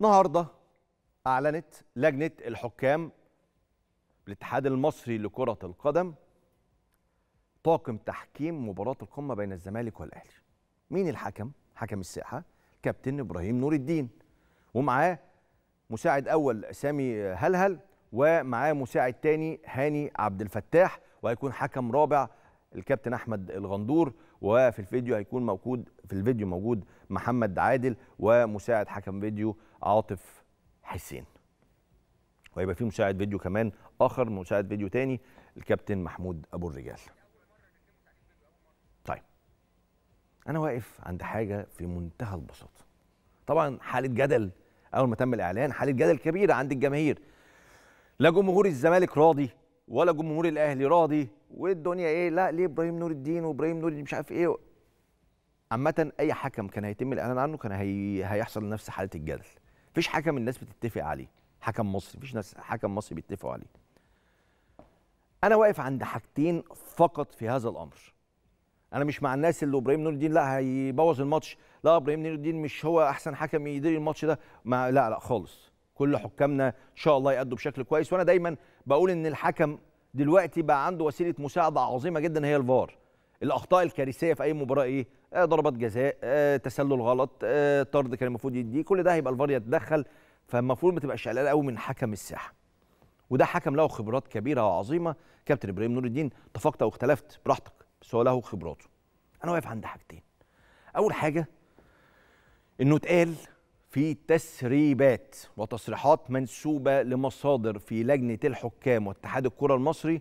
النهارده اعلنت لجنه الحكام الاتحاد المصري لكره القدم طاقم تحكيم مباراه القمه بين الزمالك والاهلي مين الحكم حكم الساحه كابتن ابراهيم نور الدين ومعاه مساعد اول سامي هلهل ومعاه مساعد تاني هاني عبد الفتاح وهيكون حكم رابع الكابتن احمد الغندور وفي الفيديو هيكون موجود في الفيديو موجود محمد عادل ومساعد حكم فيديو عاطف حسين وهيبقى في مساعد فيديو كمان اخر مساعد فيديو تاني الكابتن محمود ابو الرجال طيب انا واقف عند حاجه في منتهى البساطه طبعا حاله جدل اول ما تم الاعلان حاله جدل كبيره عند الجماهير لا جمهور الزمالك راضي ولا جمهور الاهلي راضي والدنيا ايه لا ليه ابراهيم نور الدين وابراهيم نور الدين مش عارف ايه عامه اي حكم كان هيتم الاعلان عنه كان هي... هيحصل نفس حاله الجدل مفيش حكم الناس بتتفق عليه حكم مصري مفيش ناس حكم مصري بيتفقوا عليه انا واقف عند حاجتين فقط في هذا الامر انا مش مع الناس اللي ابراهيم نور الدين لا هيبوظ الماتش لا ابراهيم نور الدين مش هو احسن حكم يدير الماتش ده ما لا لا خالص كل حكامنا ان شاء الله يأدوا بشكل كويس وانا دايما بقول ان الحكم دلوقتي بقى عنده وسيله مساعده عظيمه جدا هي الفار الاخطاء الكارثيه في اي مباراه ايه آه ضربات جزاء آه تسلل غلط آه طرد كان المفروض يديه كل ده هيبقى الفار يتدخل فالمفروض ما تبقاش قلقان قوي من حكم الساحه وده حكم له خبرات كبيره وعظيمه كابتن ابراهيم نور الدين اتفقت او اختلفت براحتك بس هو له خبراته انا واقف عند حاجتين اول حاجه انه اتقال في تسريبات وتصريحات منسوبة لمصادر في لجنة الحكام واتحاد الكرة المصري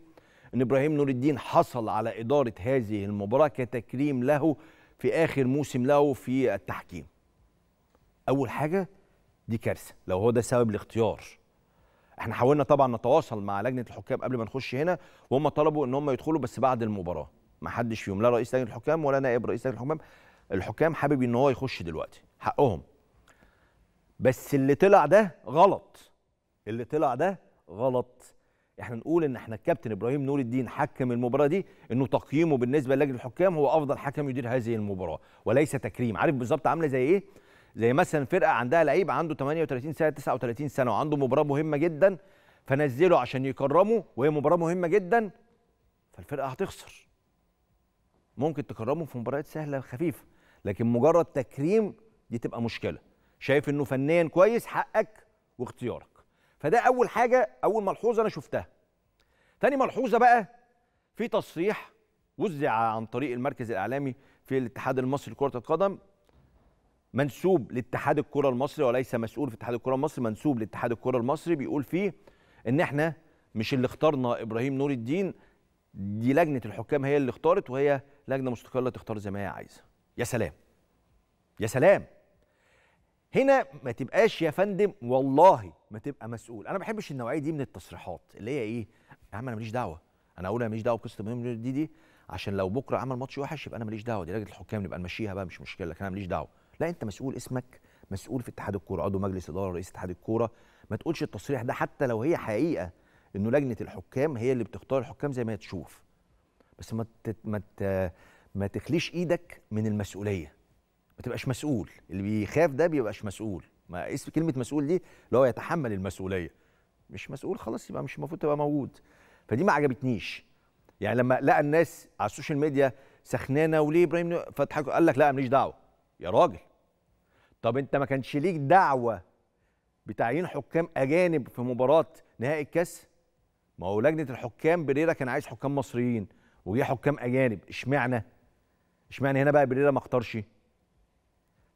أن إبراهيم نور الدين حصل على إدارة هذه المباراة كتكريم له في آخر موسم له في التحكيم أول حاجة دي كارثة لو هو ده سبب الاختيار احنا حاولنا طبعا نتواصل مع لجنة الحكام قبل ما نخش هنا وهم طلبوا ان هم يدخلوا بس بعد المباراة ما حدش فيهم لا رئيس لجنة الحكام ولا نائب رئيس لجنة الحكام الحكام حابب ان هو يخش دلوقتي حقهم بس اللي طلع ده غلط اللي طلع ده غلط احنا نقول ان احنا الكابتن ابراهيم نور الدين حكم المباراه دي انه تقييمه بالنسبه للجنه الحكام هو افضل حكم يدير هذه المباراه وليس تكريم عارف بالظبط عامله زي ايه زي مثلا فرقه عندها لعيب عنده 38 سنه 39 سنه وعنده مباراه مهمه جدا فنزله عشان يكرمه وهي مباراه مهمه جدا فالفرقه هتخسر ممكن تكرمه في مباريات سهله خفيفه لكن مجرد تكريم دي تبقى مشكله شايف انه فنيا كويس حقك واختيارك فده اول حاجه اول ملحوظه انا شفتها تاني ملحوظه بقى في تصريح وزع عن طريق المركز الاعلامي في الاتحاد المصري لكره القدم منسوب لاتحاد الكره المصري وليس مسؤول في اتحاد الكره المصري منسوب لاتحاد الكره المصري بيقول فيه ان احنا مش اللي اخترنا ابراهيم نور الدين دي لجنه الحكام هي اللي اختارت وهي لجنه مستقله تختار زي ما هي عايزه يا سلام يا سلام هنا ما تبقاش يا فندم والله ما تبقى مسؤول انا ما بحبش النوعيه دي من التصريحات اللي هي ايه يا عم انا ماليش دعوه انا اقول انا ماليش دعوه بقصه دي دي عشان لو بكره عمل ماتش وحش يبقى انا ماليش دعوه دي لجنه الحكام نبقى نمشيها بقى مش مشكله لكن انا ماليش دعوه لا انت مسؤول اسمك مسؤول في اتحاد الكوره عضو مجلس اداره رئيس اتحاد الكوره ما تقولش التصريح ده حتى لو هي حقيقه انه لجنه الحكام هي اللي بتختار الحكام زي ما هي تشوف بس ما ما ما تخليش ايدك من المسؤوليه ما تبقاش مسؤول اللي بيخاف ده بيبقاش مسؤول ما اسم كلمه مسؤول دي اللي هو يتحمل المسؤوليه مش مسؤول خلاص يبقى مش المفروض تبقى موجود فدي ما عجبتنيش يعني لما لقى الناس على السوشيال ميديا سخنانه وليه ابراهيم فضحك قال لك لا ماليش دعوه يا راجل طب انت ما كانش ليك دعوه بتعيين حكام اجانب في مباراه نهائي الكاس ما هو لجنه الحكام بريرا كان عايز حكام مصريين وجه حكام اجانب اشمعنى اشمعنى هنا بقى بريرا ما اختارش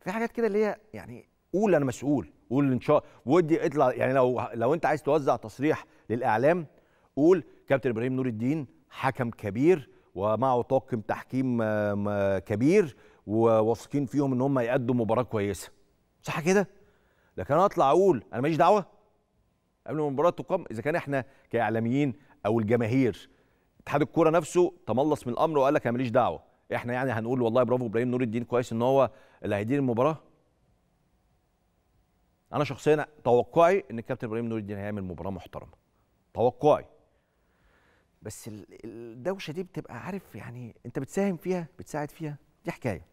في حاجات كده اللي هي يعني قول انا مسؤول قول ان شاء الله ودي اطلع يعني لو لو انت عايز توزع تصريح للاعلام قول كابتن ابراهيم نور الدين حكم كبير ومعه طاقم تحكيم آه، كبير وواثقين فيهم ان هم يقدموا مباراه كويسه صح كده لكن انا اطلع اقول انا ماليش دعوه قبل ما المباراه تقام اذا كان احنا كاعلاميين او الجماهير اتحاد الكوره نفسه تملص من الامر وقال لك انا ماليش دعوه احنا يعني هنقول والله برافو ابراهيم نور الدين كويس ان هو اللي هيدير المباراه انا شخصيا توقعي ان الكابتن ابراهيم نور الدين هيعمل مباراه محترمه توقعي بس الدوشه دي بتبقى عارف يعني انت بتساهم فيها بتساعد فيها دي حكايه